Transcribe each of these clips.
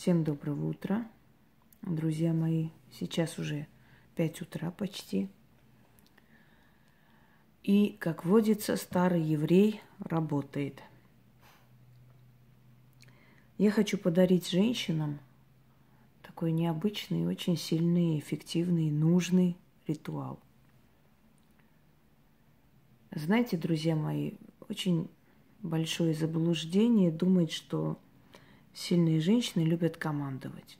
Всем доброго утра, друзья мои. Сейчас уже 5 утра почти. И, как водится, старый еврей работает. Я хочу подарить женщинам такой необычный, очень сильный, эффективный, нужный ритуал. Знаете, друзья мои, очень большое заблуждение думать, что Сильные женщины любят командовать.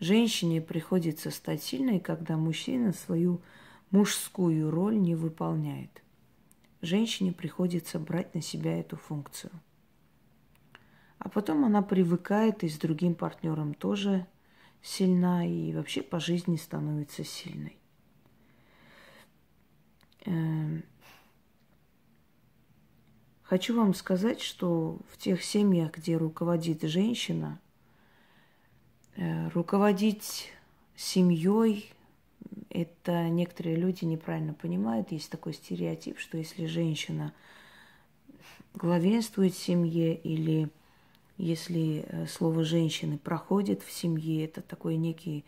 Женщине приходится стать сильной, когда мужчина свою мужскую роль не выполняет. Женщине приходится брать на себя эту функцию. А потом она привыкает и с другим партнером тоже сильна, и вообще по жизни становится сильной. Эм, Хочу вам сказать, что в тех семьях, где руководит женщина, э, руководить семьей, это некоторые люди неправильно понимают. Есть такой стереотип, что если женщина главенствует в семье или если э, слово женщины проходит в семье, это такой некий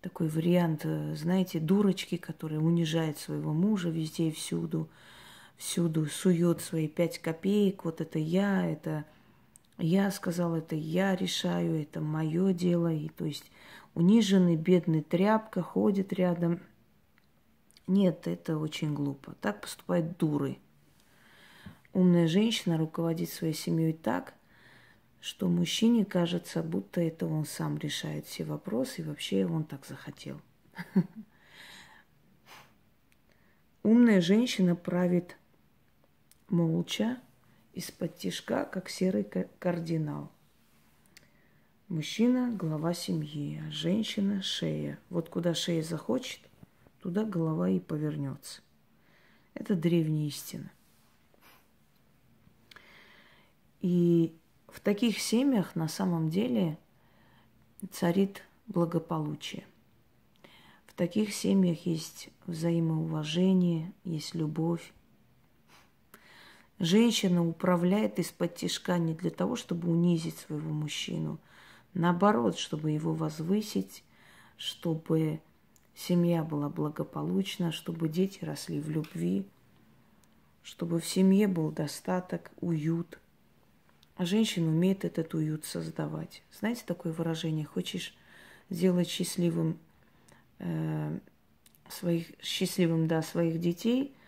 такой вариант, э, знаете, дурочки, которая унижает своего мужа везде и всюду – всюду сует свои пять копеек, вот это я, это я сказал, это я решаю, это мое дело. И то есть униженный, бедный тряпка ходит рядом. Нет, это очень глупо. Так поступают дуры. Умная женщина руководит своей семьей так, что мужчине кажется, будто это он сам решает все вопросы, и вообще он так захотел. Умная женщина правит молча, из-под тишка, как серый кардинал. Мужчина – глава семьи, а женщина – шея. Вот куда шея захочет, туда голова и повернется. Это древняя истина. И в таких семьях на самом деле царит благополучие. В таких семьях есть взаимоуважение, есть любовь, Женщина управляет из-под тяжка не для того, чтобы унизить своего мужчину, наоборот, чтобы его возвысить, чтобы семья была благополучна, чтобы дети росли в любви, чтобы в семье был достаток, уют. А женщина умеет этот уют создавать. Знаете такое выражение? Хочешь сделать счастливым э, своих счастливым да своих детей –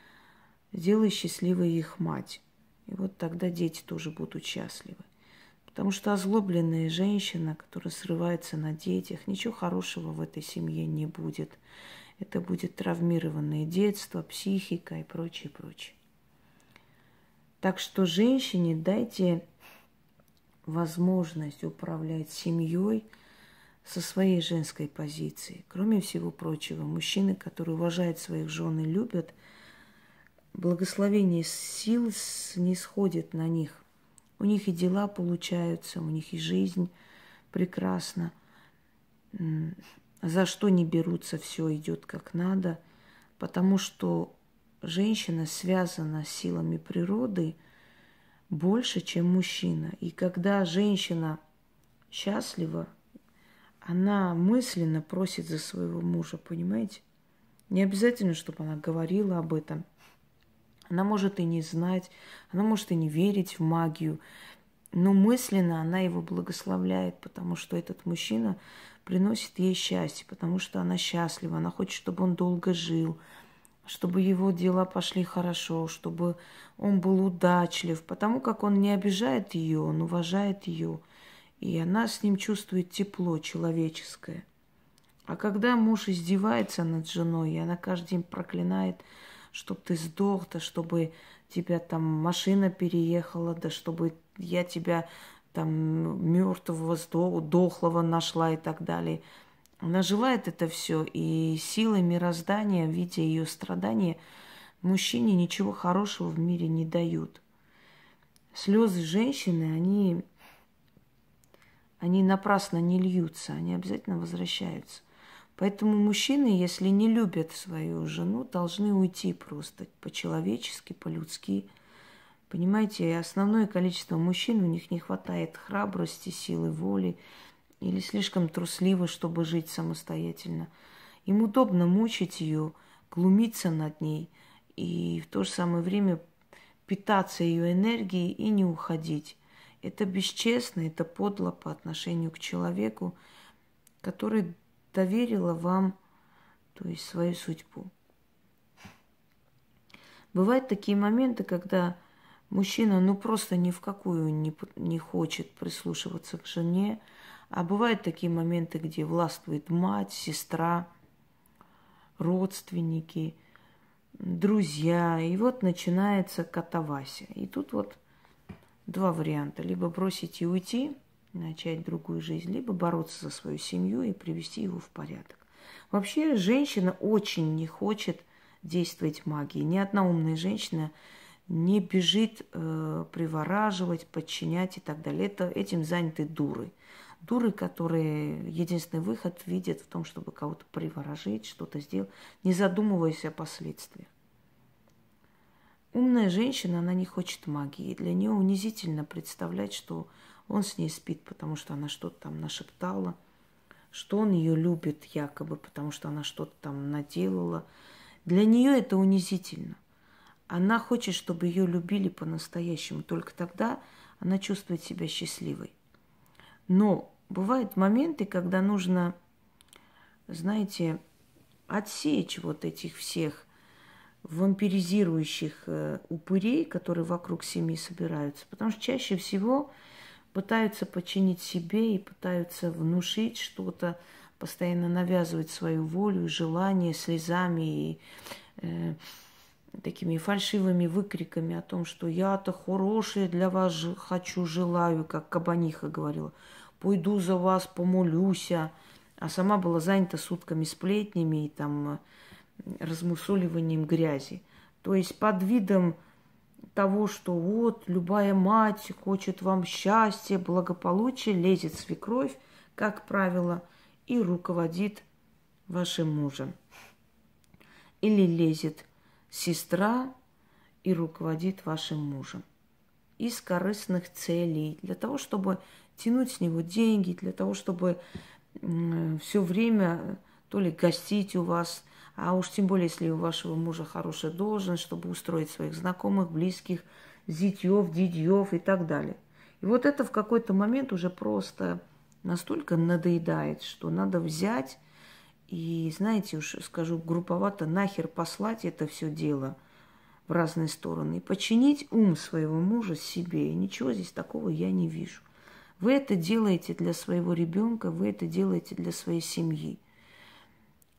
Сделай счастливой их мать. И вот тогда дети тоже будут счастливы. Потому что озлобленная женщина, которая срывается на детях, ничего хорошего в этой семье не будет. Это будет травмированное детство, психика и прочее, прочее. Так что женщине дайте возможность управлять семьей со своей женской позиции. Кроме всего прочего, мужчины, которые уважают своих жен и любят – благословение сил снисходит на них. У них и дела получаются, у них и жизнь прекрасна. За что не берутся, все идет как надо, потому что женщина связана с силами природы больше, чем мужчина. И когда женщина счастлива, она мысленно просит за своего мужа, понимаете? Не обязательно, чтобы она говорила об этом – она может и не знать, она может и не верить в магию, но мысленно она его благословляет, потому что этот мужчина приносит ей счастье, потому что она счастлива, она хочет, чтобы он долго жил, чтобы его дела пошли хорошо, чтобы он был удачлив, потому как он не обижает ее, он уважает ее, и она с ним чувствует тепло человеческое. А когда муж издевается над женой, и она каждый день проклинает чтобы ты сдох, да чтобы тебя там машина переехала, да чтобы я тебя там мертвого, дохлого нашла и так далее. Она желает это все, и силы мироздания, видя ее страдания, мужчине ничего хорошего в мире не дают. Слезы женщины, они, они напрасно не льются, они обязательно возвращаются. Поэтому мужчины, если не любят свою жену, должны уйти просто по-человечески, по-людски. Понимаете, основное количество мужчин, у них не хватает храбрости, силы воли или слишком трусливы, чтобы жить самостоятельно. Им удобно мучить ее, глумиться над ней и в то же самое время питаться ее энергией и не уходить. Это бесчестно, это подло по отношению к человеку, который доверила вам, то есть свою судьбу. Бывают такие моменты, когда мужчина ну просто ни в какую не, не хочет прислушиваться к жене, а бывают такие моменты, где властвует мать, сестра, родственники, друзья. И вот начинается катавасия. И тут вот два варианта. Либо бросить и уйти – начать другую жизнь, либо бороться за свою семью и привести его в порядок. Вообще женщина очень не хочет действовать магией. Ни одна умная женщина не бежит э, привораживать, подчинять и так далее. Это, этим заняты дуры. Дуры, которые единственный выход видят в том, чтобы кого-то приворожить, что-то сделать, не задумываясь о последствиях. Умная женщина, она не хочет магии. Для нее унизительно представлять, что он с ней спит, потому что она что-то там нашептала, что он ее любит якобы, потому что она что-то там наделала. Для нее это унизительно. Она хочет, чтобы ее любили по-настоящему. Только тогда она чувствует себя счастливой. Но бывают моменты, когда нужно, знаете, отсечь вот этих всех вампиризирующих э, упырей, которые вокруг семьи собираются. Потому что чаще всего пытаются подчинить себе и пытаются внушить что-то, постоянно навязывать свою волю и желание слезами и э, такими фальшивыми выкриками о том, что я-то хорошая для вас ж- хочу, желаю, как Кабаниха говорила, пойду за вас, помолюся. А, а сама была занята сутками сплетнями и там э, размусоливанием грязи. То есть под видом того, что вот любая мать хочет вам счастья, благополучия, лезет свекровь, как правило, и руководит вашим мужем. Или лезет сестра и руководит вашим мужем из корыстных целей, для того, чтобы тянуть с него деньги, для того, чтобы все время то ли гостить у вас, а уж тем более, если у вашего мужа хорошая должность, чтобы устроить своих знакомых, близких, зитьев, дидьев и так далее. И вот это в какой-то момент уже просто настолько надоедает, что надо взять и, знаете, уж скажу групповато, нахер послать это все дело в разные стороны и починить ум своего мужа себе. И ничего здесь такого я не вижу. Вы это делаете для своего ребенка, вы это делаете для своей семьи.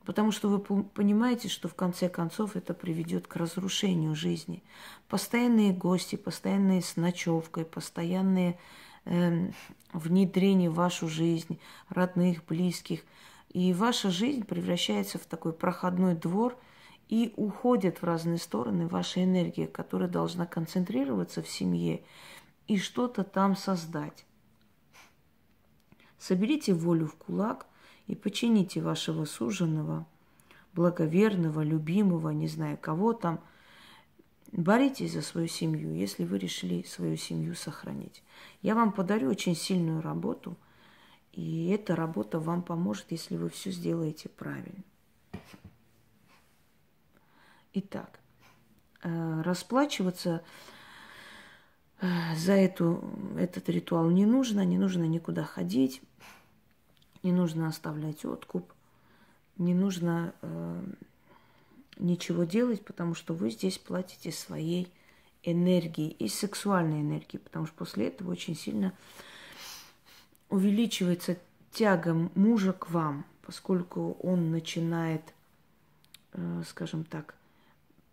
Потому что вы понимаете, что в конце концов это приведет к разрушению жизни. Постоянные гости, постоянные с ночевкой, постоянные э, внедрение в вашу жизнь, родных, близких. И ваша жизнь превращается в такой проходной двор и уходит в разные стороны ваша энергия, которая должна концентрироваться в семье и что-то там создать. Соберите волю в кулак и почините вашего суженого, благоверного, любимого, не знаю кого там. Боритесь за свою семью, если вы решили свою семью сохранить. Я вам подарю очень сильную работу, и эта работа вам поможет, если вы все сделаете правильно. Итак, э, расплачиваться э, за эту, этот ритуал не нужно, не нужно никуда ходить. Не нужно оставлять откуп, не нужно э, ничего делать, потому что вы здесь платите своей энергией и сексуальной энергией, потому что после этого очень сильно увеличивается тяга мужа к вам, поскольку он начинает, э, скажем так,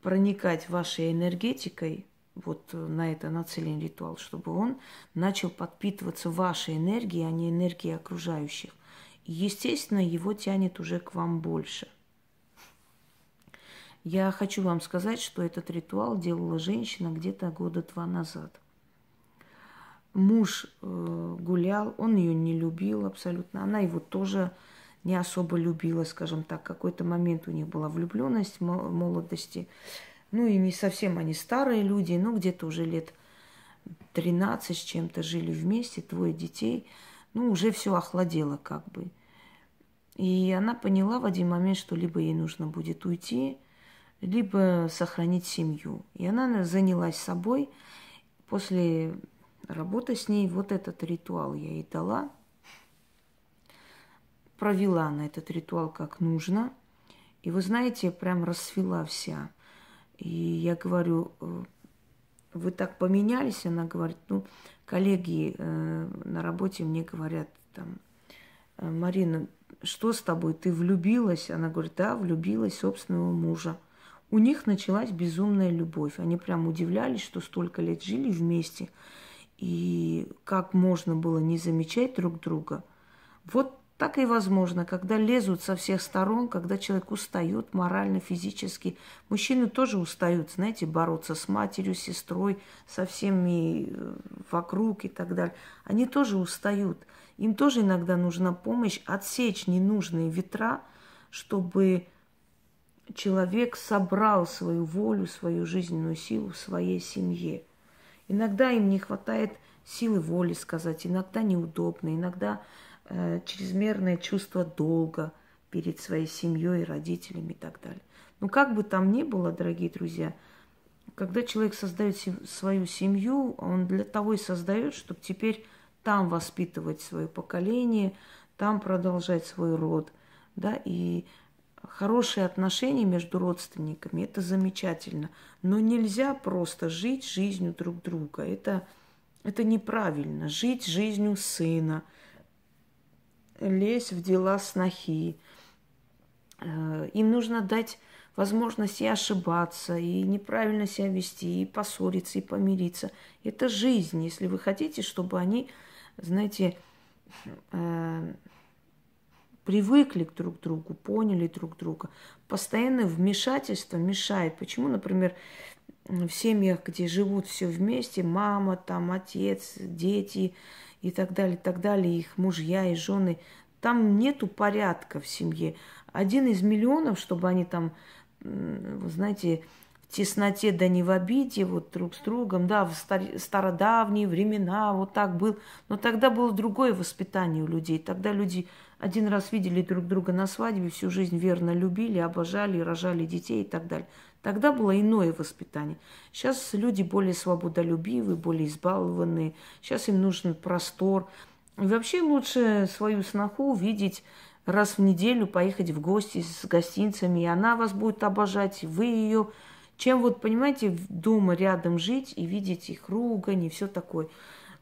проникать вашей энергетикой, вот э, на это нацелен ритуал, чтобы он начал подпитываться вашей энергией, а не энергией окружающих естественно, его тянет уже к вам больше. Я хочу вам сказать, что этот ритуал делала женщина где-то года два назад. Муж э, гулял, он ее не любил абсолютно, она его тоже не особо любила, скажем так. Какой-то момент у них была влюбленность молодости. Ну и не совсем они старые люди, но где-то уже лет 13 с чем-то жили вместе, двое детей. Ну, уже все охладело как бы. И она поняла в один момент, что либо ей нужно будет уйти, либо сохранить семью. И она занялась собой. После работы с ней вот этот ритуал я ей дала. Провела она этот ритуал как нужно. И вы знаете, прям расцвела вся. И я говорю, «Э, вы так поменялись? Она говорит, ну, коллеги э, на работе мне говорят, там, Марина, что с тобой, ты влюбилась? Она говорит, да, влюбилась в собственного мужа. У них началась безумная любовь. Они прям удивлялись, что столько лет жили вместе. И как можно было не замечать друг друга. Вот так и возможно, когда лезут со всех сторон, когда человек устает морально, физически. Мужчины тоже устают, знаете, бороться с матерью, с сестрой, со всеми э, вокруг и так далее. Они тоже устают. Им тоже иногда нужна помощь отсечь ненужные ветра, чтобы человек собрал свою волю, свою жизненную силу в своей семье. Иногда им не хватает силы воли сказать, иногда неудобно, иногда э, чрезмерное чувство долга перед своей семьей, родителями и так далее. Но как бы там ни было, дорогие друзья, когда человек создает свою семью, он для того и создает, чтобы теперь там воспитывать свое поколение, там продолжать свой род, да, и хорошие отношения между родственниками – это замечательно. Но нельзя просто жить жизнью друг друга. Это, это неправильно. Жить жизнью сына, лезть в дела снохи. Э, им нужно дать возможность и ошибаться, и неправильно себя вести, и поссориться, и помириться. Это жизнь, если вы хотите, чтобы они знаете, э, привыкли друг к друг другу, поняли друг друга. Постоянное вмешательство мешает. Почему, например, в семьях, где живут все вместе, мама, там, отец, дети и так далее, и так далее, их мужья и жены, там нету порядка в семье. Один из миллионов, чтобы они там, вы знаете, в тесноте да не в обиде, вот друг с другом, да, в стародавние времена вот так был. Но тогда было другое воспитание у людей. Тогда люди один раз видели друг друга на свадьбе, всю жизнь верно любили, обожали, рожали детей и так далее. Тогда было иное воспитание. Сейчас люди более свободолюбивы, более избалованные. Сейчас им нужен простор. И вообще лучше свою сноху видеть раз в неделю, поехать в гости с гостинцами, и она вас будет обожать, вы ее чем вот, понимаете, дома рядом жить и видеть их ругань и все такое.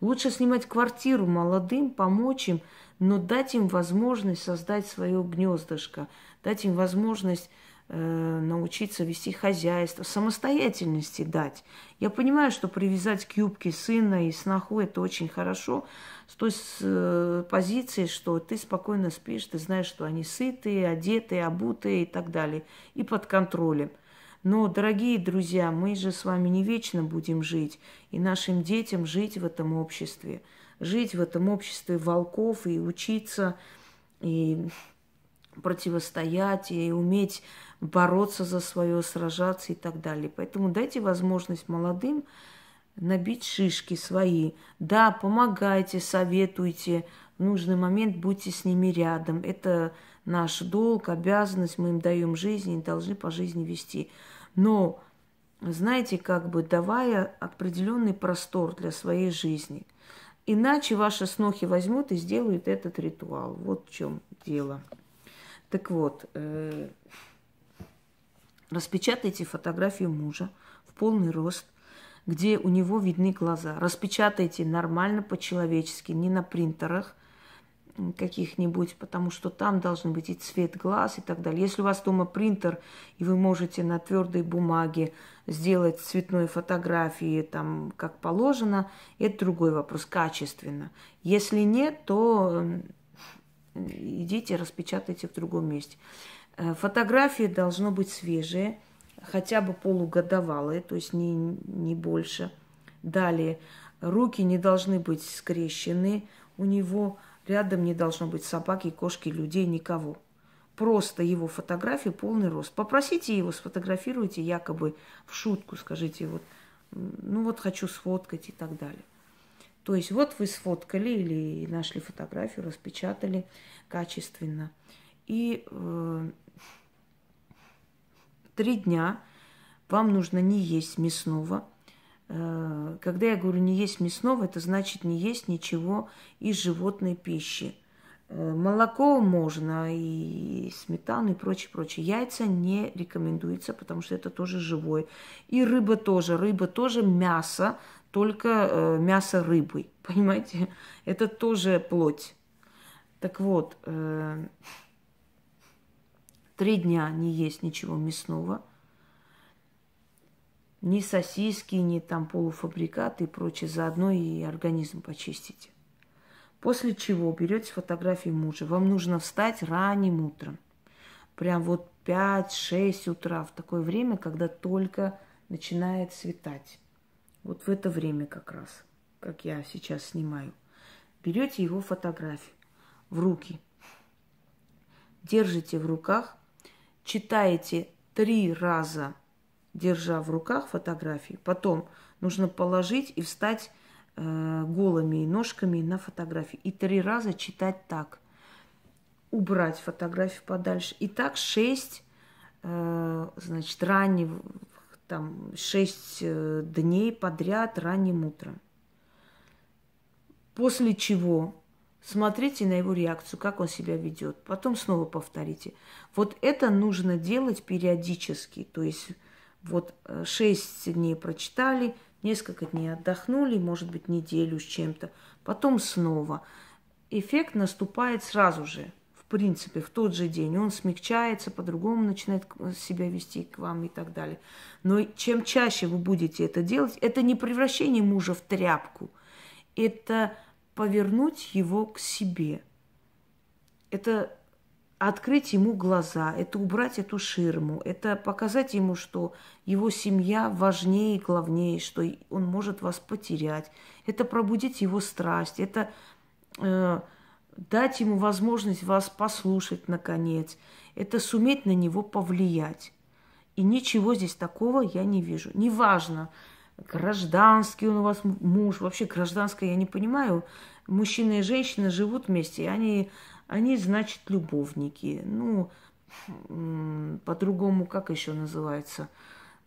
Лучше снимать квартиру молодым, помочь им, но дать им возможность создать свое гнездышко, дать им возможность э, научиться вести хозяйство, самостоятельности дать. Я понимаю, что привязать к юбке сына и сноху это очень хорошо, с той э, позиции, что ты спокойно спишь, ты знаешь, что они сытые, одетые, обутые и так далее, и под контролем – но, дорогие друзья, мы же с вами не вечно будем жить, и нашим детям жить в этом обществе, жить в этом обществе волков и учиться, и противостоять, и уметь бороться за свое, сражаться и так далее. Поэтому дайте возможность молодым набить шишки свои. Да, помогайте, советуйте. В нужный момент будьте с ними рядом. Это наш долг, обязанность, мы им даем жизнь и должны по жизни вести. Но, знаете, как бы давая определенный простор для своей жизни. Иначе ваши снохи возьмут и сделают этот ритуал. Вот в чем дело. Так вот, э, распечатайте фотографию мужа в полный рост, где у него видны глаза. Распечатайте нормально по-человечески, не на принтерах – каких-нибудь, потому что там должен быть и цвет глаз и так далее. Если у вас дома принтер, и вы можете на твердой бумаге сделать цветной фотографии там как положено, это другой вопрос, качественно. Если нет, то идите, распечатайте в другом месте. Э, фотографии должно быть свежие, хотя бы полугодовалые, то есть не, не больше. Далее, руки не должны быть скрещены, у него Рядом не должно быть собаки, кошки, людей, никого. Просто его фотографии полный рост. Попросите его, сфотографируйте якобы в шутку, скажите, вот, ну вот хочу сфоткать и так далее. То есть вот вы сфоткали или нашли фотографию, распечатали качественно. И э, три дня вам нужно не есть мясного, Э, когда я говорю не есть мясного, это значит не есть ничего из животной пищи. Э, молоко можно, и сметану, и прочее, прочее. Яйца не рекомендуется, потому что это тоже живое. И рыба тоже. Рыба тоже мясо, только э, мясо рыбы. Понимаете? Это тоже плоть. Так вот, три дня не есть ничего мясного – ни сосиски, ни там полуфабрикаты и прочее, заодно и организм почистите. После чего берете фотографии мужа. Вам нужно встать ранним утром. Прям вот 5-6 утра в такое время, когда только начинает светать. Вот в это время как раз, как я сейчас снимаю. Берете его фотографию в руки, держите в руках, читаете три раза – держа в руках фотографии. Потом нужно положить и встать э, голыми ножками на фотографии. И три раза читать так. Убрать фотографию подальше. И так шесть, э, значит, ранних, там, шесть э, дней подряд ранним утром. После чего смотрите на его реакцию, как он себя ведет. Потом снова повторите. Вот это нужно делать периодически. То есть вот э, шесть дней прочитали, несколько дней отдохнули, может быть, неделю с чем-то, потом снова. Эффект наступает сразу же, в принципе, в тот же день. Он смягчается, по-другому начинает себя вести к вам и так далее. Но чем чаще вы будете это делать, это не превращение мужа в тряпку, это повернуть его к себе. Это открыть ему глаза, это убрать эту ширму, это показать ему, что его семья важнее и главнее, что он может вас потерять, это пробудить его страсть, это э, дать ему возможность вас послушать наконец, это суметь на него повлиять. И ничего здесь такого я не вижу. Неважно, гражданский он у вас муж, вообще гражданское я не понимаю. Мужчина и женщина живут вместе, и они они, значит, любовники. Ну, по-другому, как еще называется?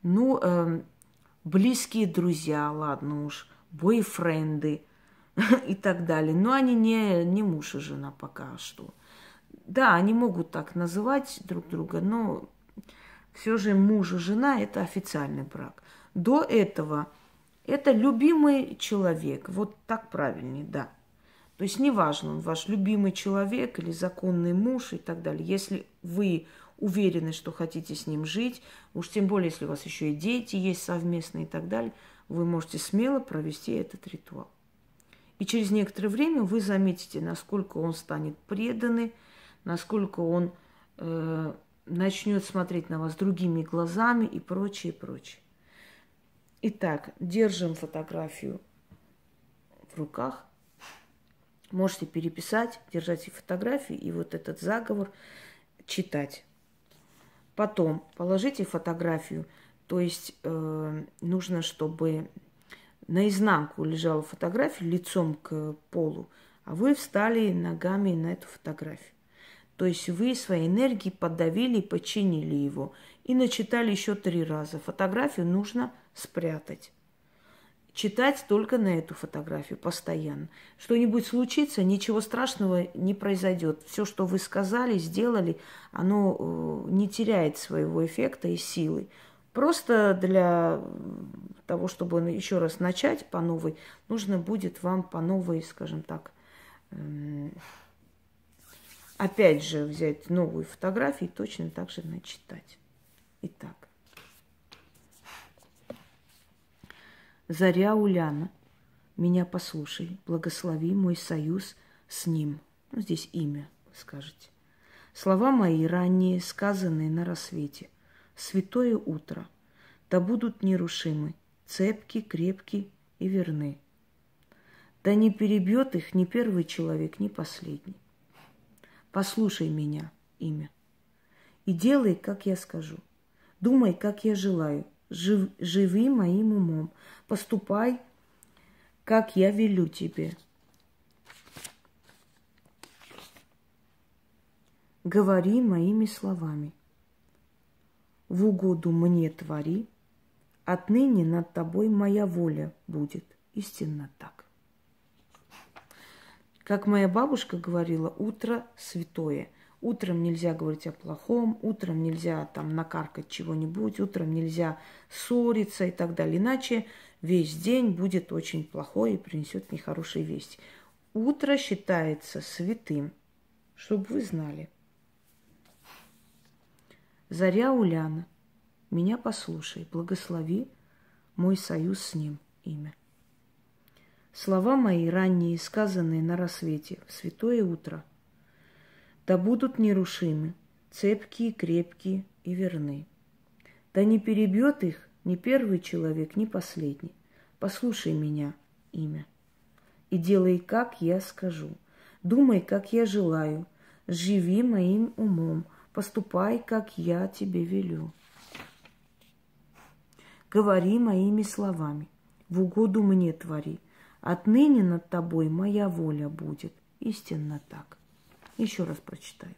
Ну, э, близкие друзья, ладно уж, бойфренды и так далее. Но они не, не муж и жена пока что. Да, они могут так называть друг друга, но все же муж и жена – это официальный брак. До этого это любимый человек. Вот так правильнее, да. То есть неважно, он ваш любимый человек или законный муж и так далее. Если вы уверены, что хотите с ним жить, уж тем более, если у вас еще и дети есть совместные и так далее, вы можете смело провести этот ритуал. И через некоторое время вы заметите, насколько он станет преданный, насколько он э, начнет смотреть на вас другими глазами и прочее, прочее. Итак, держим фотографию в руках Можете переписать, держать и фотографии, и вот этот заговор читать. Потом положите фотографию, то есть э, нужно, чтобы наизнанку лежала фотография лицом к полу, а вы встали ногами на эту фотографию. То есть вы своей энергией подавили и починили его. И начитали еще три раза. Фотографию нужно спрятать читать только на эту фотографию постоянно. Что-нибудь случится, ничего страшного не произойдет. Все, что вы сказали, сделали, оно э, не теряет своего эффекта и силы. Просто для того, чтобы еще раз начать по новой, нужно будет вам по новой, скажем так, эм, опять же взять новую фотографию и точно так же начитать. Итак. Заря Уляна, меня послушай, благослови мой союз с ним. Ну, здесь имя, скажете. Слова мои ранние, сказанные на рассвете. Святое утро. Да будут нерушимы, цепки, крепки и верны. Да не перебьет их ни первый человек, ни последний. Послушай меня, имя, и делай, как я скажу. Думай, как я желаю, жив, живи моим умом, поступай, как я велю тебе. Говори моими словами. В угоду мне твори, отныне над тобой моя воля будет. Истинно так. Как моя бабушка говорила, утро святое – Утром нельзя говорить о плохом, утром нельзя там накаркать чего-нибудь, утром нельзя ссориться и так далее. Иначе весь день будет очень плохой и принесет нехорошие вести. Утро считается святым, чтобы вы знали. Заря Уляна, меня послушай, благослови мой союз с ним имя. Слова мои ранние, сказанные на рассвете, в святое утро – да будут нерушимы, цепкие, крепкие и верны. Да не перебьет их ни первый человек, ни последний. Послушай меня, имя, и делай, как я скажу. Думай, как я желаю, живи моим умом, поступай, как я тебе велю. Говори моими словами, в угоду мне твори. Отныне над тобой моя воля будет. Истинно так. Еще раз прочитаю.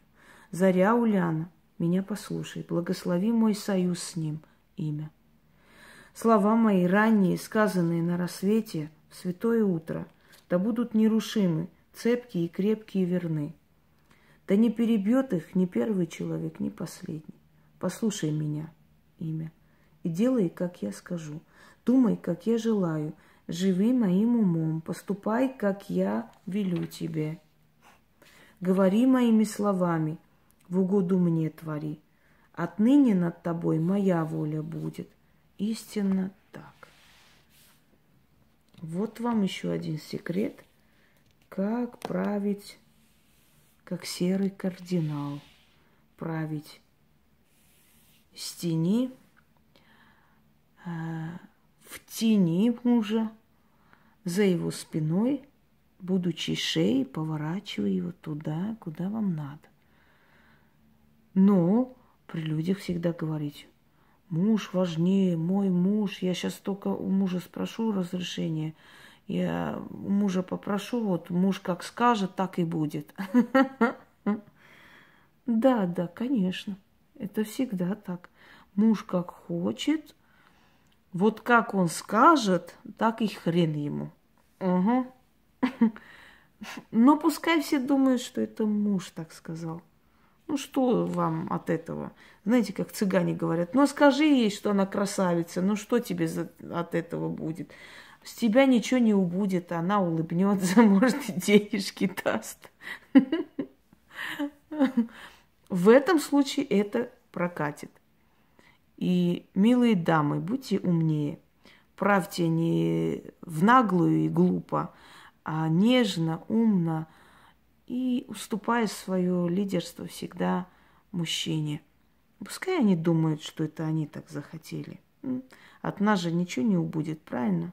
Заря Уляна, меня послушай, благослови мой союз с ним имя. Слова мои ранние, сказанные на рассвете, в святое утро, да будут нерушимы, цепкие и крепкие верны. Да не перебьет их ни первый человек, ни последний. Послушай меня, имя, и делай, как я скажу. Думай, как я желаю, живи моим умом, поступай, как я велю тебе говори моими словами, в угоду мне твори. Отныне над тобой моя воля будет. Истинно так. Вот вам еще один секрет, как править, как серый кардинал, править с тени, э, в тени мужа, за его спиной – будучи шеей, поворачивая его туда, куда вам надо. Но при людях всегда говорить, муж важнее, мой муж, я сейчас только у мужа спрошу разрешение, я у мужа попрошу, вот муж как скажет, так и будет. Да, да, конечно, это всегда так. Муж как хочет, вот как он скажет, так и хрен ему. Угу. Но пускай все думают, что это муж так сказал. Ну что вам от этого? Знаете, как цыгане говорят, ну скажи ей, что она красавица, ну что тебе за... от этого будет? С тебя ничего не убудет, она улыбнется, может, и денежки даст. В этом случае это прокатит. И, милые дамы, будьте умнее. Правьте не в наглую и глупо, а нежно, умно и уступая свое лидерство всегда мужчине. Пускай они думают, что это они так захотели. От нас же ничего не убудет, правильно?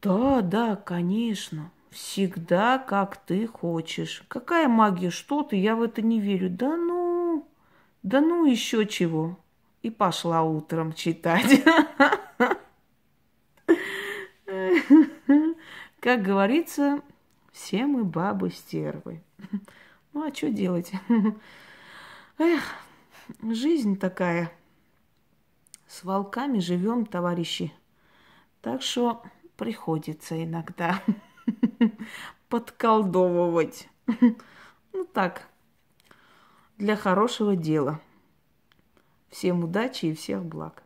Да, да, конечно. Всегда как ты хочешь. Какая магия, что ты, я в это не верю. Да ну, да ну еще чего. И пошла утром читать. Как говорится, все мы бабы стервы. Ну а что делать? Эх, жизнь такая. С волками живем, товарищи. Так что приходится иногда подколдовывать. Ну так, для хорошего дела. Всем удачи и всех благ.